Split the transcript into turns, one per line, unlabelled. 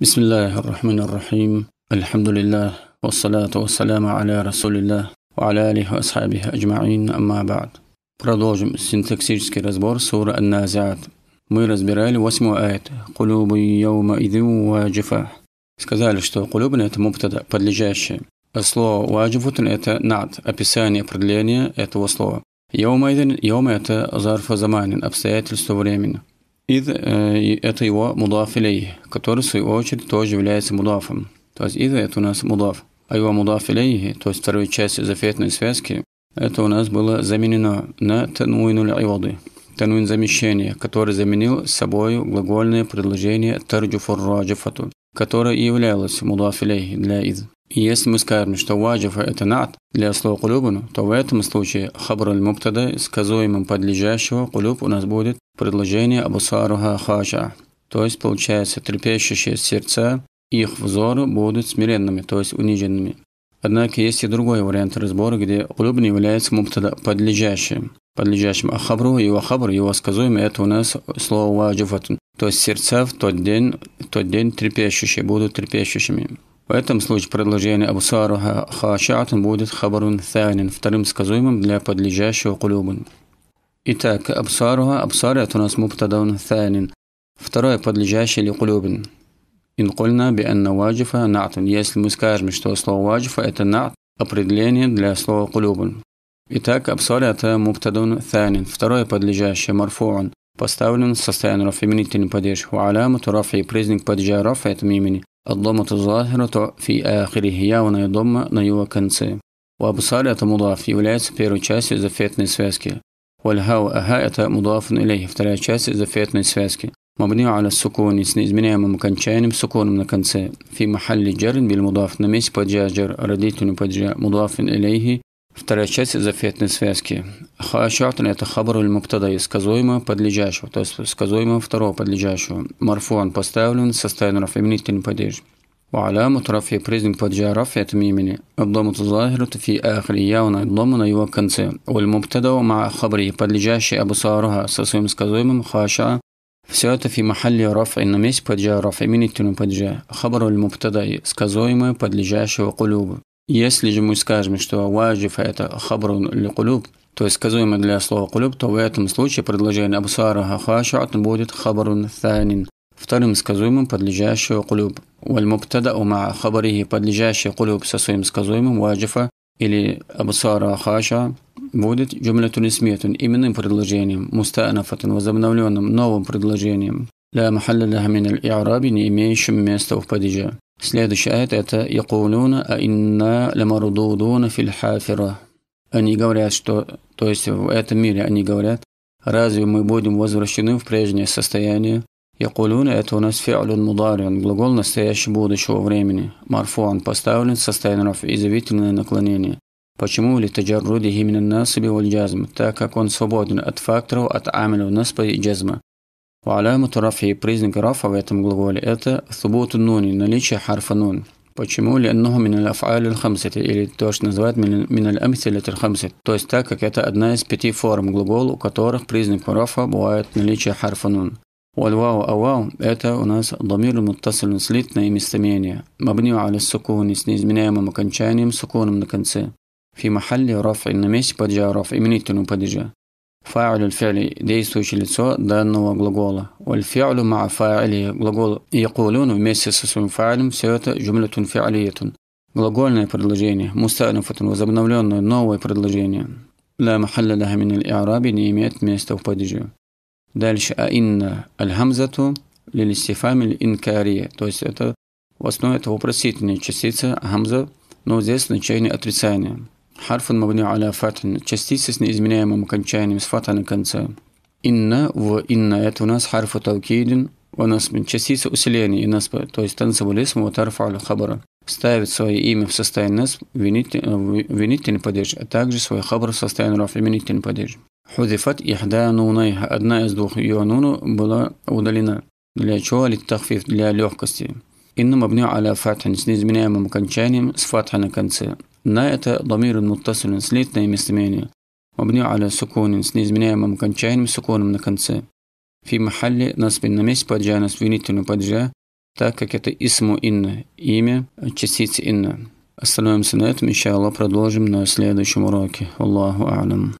بسم الله الرحمن الرحيم الحمد لله والصلاة والسلام على رسول الله وعلى آله وأصحابه أجمعين أما بعد продолжим синтаксический разбор суры النازعات мы разбирали восьмую آيات قلوب يوم إذ واجفة сказали что قلوب это مبتدا подлежащее слово واجفة это نعت описание продление этого слова يوم إذ يوم это ظرف زمان обстоятельство времени из э, – это его мудаф который, в свою очередь, тоже является мудафом. То есть из это у нас мудаф. А его мудаф то есть вторая часть зафетной связки, это у нас было заменено на тануин ивады тануин замещение, который заменил собой глагольное предложение тарджуфур раджифату, которое и являлось мудаф для из если мы скажем, что ваджифа – это над для слова кулюбуну, то в этом случае хабр аль-мубтада, сказуемым подлежащего, кулюб у нас будет предложение абусаруха хаша. То есть, получается, трепещущие сердца, их взоры будут смиренными, то есть униженными. Однако есть и другой вариант разбора, где кулюб не является мубтада подлежащим. Подлежащим ахабру, его хабр, его сказуемый – это у нас слово ваджифатун. То есть сердца в тот день, в тот день трепещущие, будут трепещущими. В этом случае предложение «абсаруха хашатун» будет хабарун тайнин вторым сказуемым для подлежащего «кулюбун». Итак, «абсаруха» «абсар» – это у нас «мубтадаун тянин», второе подлежащее ли «кулюбин». «Инкульна би анна ваджифа натун» если мы скажем, что слово «ваджифа» – это «нат», определение для слова «кулюбун». Итак, «абсар» – это «мубтадаун тянин», второе подлежащее «марфуун», поставлен в состоянии рафа именительной падеж. «Уаляму» – рафа и признак падежа рафа – это имени. الضمة الظاهرة في آخره يا ونا ونيضم نيو كنسي وبصالة مضاف يولايس بيرو تشاسي زفيت نسفاسكي والهاو أهاية مضاف إليه في فتلا تشاسي زفيت نسفاسكي مبني على السكون يسني إزمني أما مكانشان بسكون من كنسي في محل جر بالمضاف نميس بجاجر رديت نبجا مضاف إليه Вторая часть зафетной связки. Хашатн – это хабар или муптада из подлежащего, то есть сказуема второго подлежащего. Марфуан поставлен, составлен раф, именительный падеж. وعلامة رفع признак падежа رفع это имени. الضمة الظاهرة في آخر ياون الضم на его конце. والمبتدا مع خبره подлежащий أبصارها со своим сказуемым хашаа все это фи махалли раф и на месте падежа раф, именительного падежа, хабару аль мубтадай, сказуемое, подлежащего кулюбу. Если же мы скажем, что ваджиф – это хабрун ликулюб, то есть сказуемое для слова кулюб, то в этом случае предложение абсара хахашат будет хабрун танин, вторым сказуемым подлежащего кулюб. Вальмубтада ума хабарихи подлежащий кулюб со своим сказуемым ваджифа или абсара хаша будет джумлятун исметун именным предложением, мустанафатун возобновленным новым предложением. Ля махалля ля не имеющим места в падеже. Следующий аят – это «Якулюна, а инна ламарудудуна фильхафира». Они говорят, что, то есть в этом мире они говорят, разве мы будем возвращены в прежнее состояние? Якулюна – это у нас фиалюн мударин, глагол настоящего будущего времени. Марфуан поставлен состояние раф и наклонение. Почему ли таджарруди именно насиби валь так как он свободен от факторов, от амилю наспа и джазма. وعلامة رفعه признак رفع в этом глаголе – это ثبوت النون, наличие харфа нун. Почему? Ли, لأنه من الأفعال الخمسة или то, что называют من, من الأمثلة الخمسة. То есть так как это одна из пяти форм глагола, у которых признак рафа бывает наличие харфа нун. والواو أو это у нас дамир متصل слитное местоимение مبني على السكون с неизменяемым окончанием суконом на конце في محل رفع на месте паджа. رفع именительного падежа фа'лю фяли действующее лицо данного глагола. Валь фи'лю ма фа'ли глагол якулюн вместе со своим фа'лем все это джумлятун фи'лиятун. Глагольное предложение, мусталифатун, возобновленное новое предложение. Ла махалла лаха мин аль-и'раби не имеет места в падеже. Дальше а инна аль-хамзату лиль истифами инкария. То есть это в основе это вопросительная частица хамза, но здесь значение отрицания. Харф мабни аля фатин. Частицы с неизменяемым окончанием с фата на конце. Инна в инна. Это у нас харф таукидин. У нас частица усиления. И нас, то есть танцевали с мутарфа аля хабара. Ставит свое имя в состояние нас винительный падеж, а также свой хабар в состоянии раф именительный падеж. Худифат ихда нунайха. Одна из двух ее нуну была удалена. Для чего? Литтахфиф. Для легкости. Инна мабни аля фатхин. С неизменяемым окончанием с фатха на конце. На это ламир муттасилин слитное местоимение, мабни аля сукунин с неизменяемым кончаемым суконом на конце. Фи махалли наспин на месте паджа, на свинительную паджа, так как это исму инна, имя частицы инна. Остановимся на этом, иншаллах, продолжим на следующем уроке. Аллаху алям.